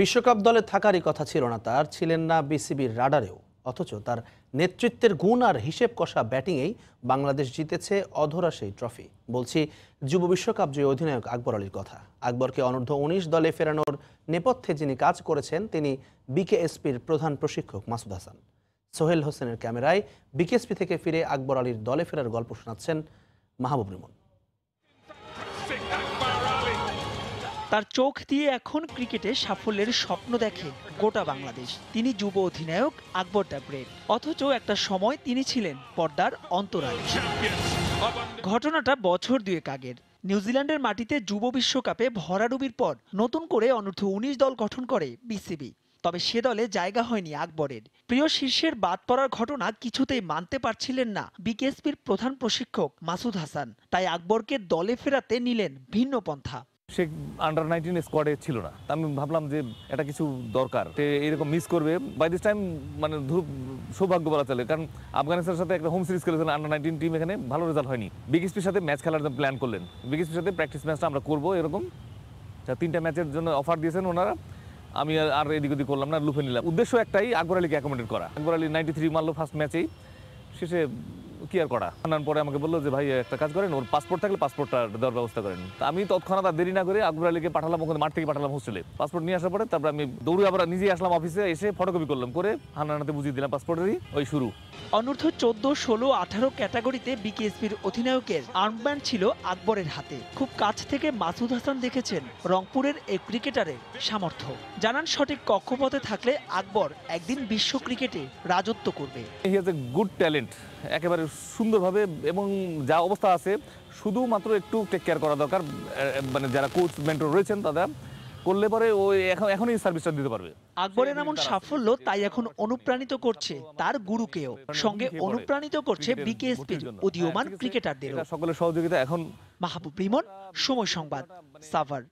বিশ্বকাপ দলে থাকারই কথা ছিল না তার ছিলেন না বিসিবির রাডারেও অথচ তার নেতৃত্বের গুণ আর হিসেব কষা ব্যাটিংয়েই বাংলাদেশ জিতেছে অধরা সেই ট্রফি বলছি যুব বিশ্বকাপ জয়ী অধিনায়ক আকবর আলীর কথা আকবরকে অনূর্ধ্ব উনিশ দলে ফেরানোর নেপথ্যে যিনি কাজ করেছেন তিনি বিকেএসপির প্রধান প্রশিক্ষক মাসুদ হাসান সোহেল হোসেনের ক্যামেরায় বিকেএসপি থেকে ফিরে আকবর আলীর দলে ফেরার গল্প শোনাচ্ছেন মাহবুব রিমন তার চোখ দিয়ে এখন ক্রিকেটে সাফল্যের স্বপ্ন দেখে গোটা বাংলাদেশ তিনি যুব অধিনায়ক আকবর ডাবরের অথচ একটা সময় তিনি ছিলেন পর্দার অন্তরায় ঘটনাটা বছর দুয়েক আগের নিউজিল্যান্ডের মাটিতে যুব বিশ্বকাপে ভরাডুবির পর নতুন করে অনূর্ধ্ব উনিশ দল গঠন করে বিসিবি তবে সে দলে জায়গা হয়নি আকবরের প্রিয় শীর্ষের বাদ পড়ার ঘটনা কিছুতেই মানতে পারছিলেন না বিকেএসপির প্রধান প্রশিক্ষক মাসুদ হাসান তাই আকবরকে দলে ফেরাতে নিলেন ভিন্ন পন্থা সে আন্ডার নাইনটিন স্কোয়াডে ছিল না তা আমি ভাবলাম যে এটা কিছু দরকার সে এরকম মিস করবে বাই দিস টাইম মানে ধূপ সৌভাগ্য বলা চলে কারণ আফগানিস্তানের সাথে একটা হোম সিরিজ খেলেছেন আন্ডার নাইনটিন টিম এখানে ভালো রেজাল্ট হয়নি বিগিসপির সাথে ম্যাচ খেলার জন্য প্ল্যান করলেন বিগিসপির সাথে প্র্যাকটিস ম্যাচটা আমরা করবো এরকম আচ্ছা, তিনটা ম্যাচের জন্য অফার দিয়েছেন ওনারা আমি আর এদিক ওদিক করলাম না লুফে নিলাম উদ্দেশ্য একটাই আকবর আলীকে অ্যাকোমোডেট করা আকবর আলী নাইনটি থ্রি মারলো ফার্স্ট ম্যাচেই শেষে আর করা আনার পরে আমাকে বললো যে ভাই একটা কাজ করেন ওর পাসপোর্ট থাকলে পাসপোর্টটা দেওয়ার ব্যবস্থা করেন আমি তৎক্ষণাৎ আর দেরি না করে আকবর আলীকে পাঠালাম ওখানে মাঠ থেকে পাঠালাম হোস্টেলে পাসপোর্ট নিয়ে আসার পরে তারপর আমি দৌড়ে আবার নিজেই আসলাম অফিসে এসে ফটোকপি করলাম করে হানানাতে বুঝিয়ে দিলাম পাসপোর্টেরই ওই শুরু অনূর্ধ্ব চোদ্দ ষোলো আঠারো ক্যাটাগরিতে বিকেএসপির অধিনায়কের আর্মব্যান্ড ছিল আকবরের হাতে খুব কাছ থেকে মাসুদ হাসান দেখেছেন রংপুরের এই ক্রিকেটারের সামর্থ্য জানান সঠিক কক্ষপথে থাকলে আকবর একদিন বিশ্ব ক্রিকেটে রাজত্ব করবে এ গুড ট্যালেন্ট একেবারে সুন্দরভাবে এবং যা অবস্থা আছে শুধুমাত্র একটু টেক কেয়ার করা দরকার মানে যারা কোচ মেন্টর রয়েছেন তারা করলে পরে ও এখন এখনই সার্ভিসটা দিতে পারবে আকবরের এমন সাফল্য তাই এখন অনুপ্রাণিত করছে তার গুরুকেও সঙ্গে অনুপ্রাণিত করছে বিকেএসপি উদীয়মান হ্যাঁ, ক্রিকেটারদের সকলের সহযোগিতা এখন মাহবুব রিমন সময় সংবাদ সাভার